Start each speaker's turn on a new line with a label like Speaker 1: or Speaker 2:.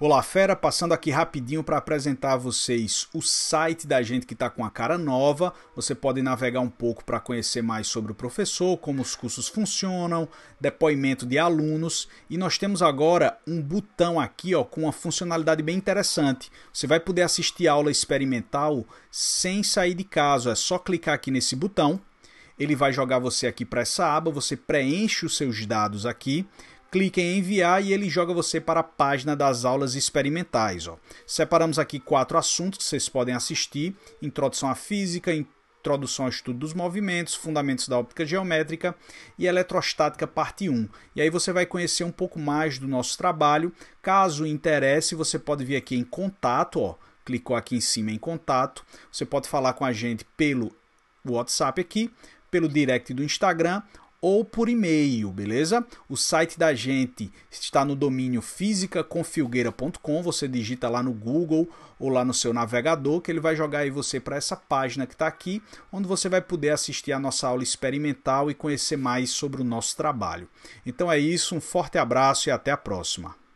Speaker 1: Olá, fera, passando aqui rapidinho para apresentar a vocês o site da gente que está com a cara nova. Você pode navegar um pouco para conhecer mais sobre o professor, como os cursos funcionam, depoimento de alunos e nós temos agora um botão aqui, ó, com uma funcionalidade bem interessante. Você vai poder assistir aula experimental sem sair de casa. É só clicar aqui nesse botão ele vai jogar você aqui para essa aba, você preenche os seus dados aqui, clique em enviar e ele joga você para a página das aulas experimentais. Ó. Separamos aqui quatro assuntos que vocês podem assistir: introdução à física, Introdução ao Estudo dos Movimentos, Fundamentos da Óptica Geométrica e Eletrostática, parte 1. E aí você vai conhecer um pouco mais do nosso trabalho. Caso interesse, você pode vir aqui em contato, ó, clicou aqui em cima em contato. Você pode falar com a gente pelo WhatsApp aqui, pelo direct do Instagram ou por e-mail, beleza? O site da gente está no domínio físicaconfilgueira.com. você digita lá no Google ou lá no seu navegador que ele vai jogar aí você para essa página que está aqui, onde você vai poder assistir a nossa aula experimental e conhecer mais sobre o nosso trabalho. Então é isso, um forte abraço e até a próxima.